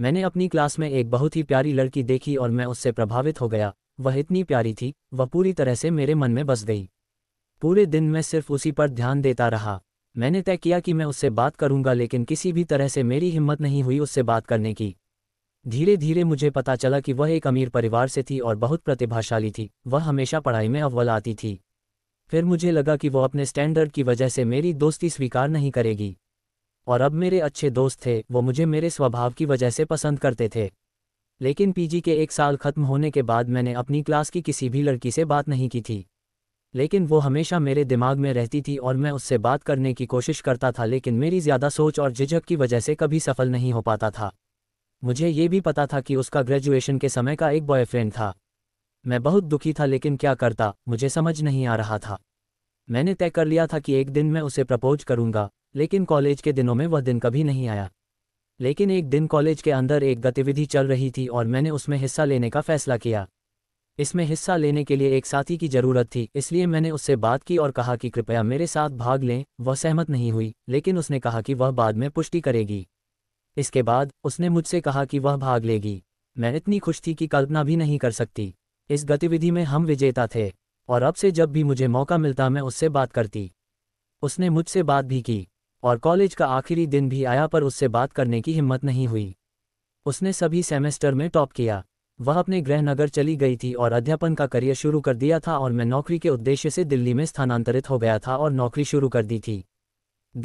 मैंने अपनी क्लास में एक बहुत ही प्यारी लड़की देखी और मैं उससे प्रभावित हो गया वह इतनी प्यारी थी वह पूरी तरह से मेरे मन में बस गई पूरे दिन मैं सिर्फ उसी पर ध्यान देता रहा मैंने तय किया कि मैं उससे बात करूंगा लेकिन किसी भी तरह से मेरी हिम्मत नहीं हुई उससे बात करने की धीरे धीरे मुझे पता चला कि वह एक अमीर परिवार से थी और बहुत प्रतिभाशाली थी वह हमेशा पढ़ाई में अव्वल आती थी फिर मुझे लगा कि वह अपने स्टैंडर्ड की वजह से मेरी दोस्ती स्वीकार नहीं करेगी और अब मेरे अच्छे दोस्त थे वो मुझे मेरे स्वभाव की वजह से पसंद करते थे लेकिन पीजी के एक साल खत्म होने के बाद मैंने अपनी क्लास की किसी भी लड़की से बात नहीं की थी लेकिन वो हमेशा मेरे दिमाग में रहती थी और मैं उससे बात करने की कोशिश करता था लेकिन मेरी ज़्यादा सोच और झिझक की वजह से कभी सफल नहीं हो पाता था मुझे ये भी पता था कि उसका ग्रेजुएशन के समय का एक बॉयफ्रेंड था मैं बहुत दुखी था लेकिन क्या करता मुझे समझ नहीं आ रहा था मैंने तय कर लिया था कि एक दिन मैं उसे प्रपोज करूंगा लेकिन कॉलेज के दिनों में वह दिन कभी नहीं आया लेकिन एक दिन कॉलेज के अंदर एक गतिविधि चल रही थी और मैंने उसमें हिस्सा लेने का फैसला किया इसमें हिस्सा लेने के लिए एक साथी की जरूरत थी इसलिए मैंने उससे बात की और कहा कि कृपया मेरे साथ भाग लें वह सहमत नहीं हुई लेकिन उसने कहा कि वह बाद में पुष्टि करेगी इसके बाद उसने मुझसे कहा कि वह भाग लेगी मैं इतनी खुश थी कि कल्पना भी नहीं कर सकती इस गतिविधि में हम विजेता थे और अब से जब भी मुझे मौका मिलता मैं उससे बात करती उसने मुझसे बात भी की और कॉलेज का आखिरी दिन भी आया पर उससे बात करने की हिम्मत नहीं हुई उसने सभी सेमेस्टर में टॉप किया वह अपने गृहनगर चली गई थी और अध्यापन का करियर शुरू कर दिया था और मैं नौकरी के उद्देश्य से दिल्ली में स्थानांतरित हो गया था और नौकरी शुरू कर दी थी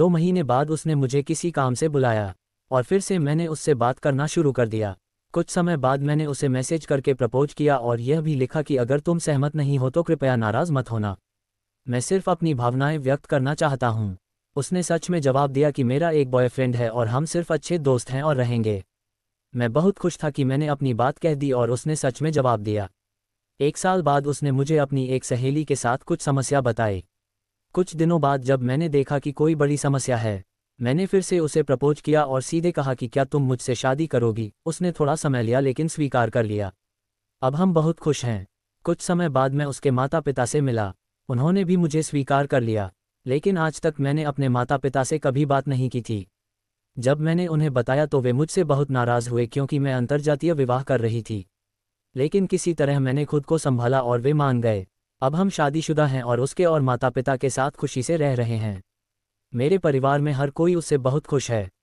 दो महीने बाद उसने मुझे किसी काम से बुलाया और फिर से मैंने उससे बात करना शुरू कर दिया कुछ समय बाद मैंने उसे मैसेज करके प्रपोज किया और यह भी लिखा कि अगर तुम सहमत नहीं हो तो कृपया नाराज़ मत होना मैं सिर्फ अपनी भावनाएं व्यक्त करना चाहता हूँ उसने सच में जवाब दिया कि मेरा एक बॉयफ्रेंड है और हम सिर्फ अच्छे दोस्त हैं और रहेंगे मैं बहुत खुश था कि मैंने अपनी बात कह दी और उसने सच में जवाब दिया एक साल बाद उसने मुझे अपनी एक सहेली के साथ कुछ समस्या बताई कुछ दिनों बाद जब मैंने देखा कि कोई बड़ी समस्या है मैंने फिर से उसे प्रपोज किया और सीधे कहा कि क्या तुम मुझसे शादी करोगी उसने थोड़ा समय लिया लेकिन स्वीकार कर लिया अब हम बहुत खुश हैं कुछ समय बाद मैं उसके माता पिता से मिला उन्होंने भी मुझे स्वीकार कर लिया लेकिन आज तक मैंने अपने माता पिता से कभी बात नहीं की थी जब मैंने उन्हें बताया तो वे मुझसे बहुत नाराज़ हुए क्योंकि मैं अंतर्जातीय विवाह कर रही थी लेकिन किसी तरह मैंने खुद को संभाला और वे मान गए अब हम शादीशुदा हैं और उसके और माता पिता के साथ खुशी से रह रहे हैं मेरे परिवार में हर कोई उससे बहुत खुश है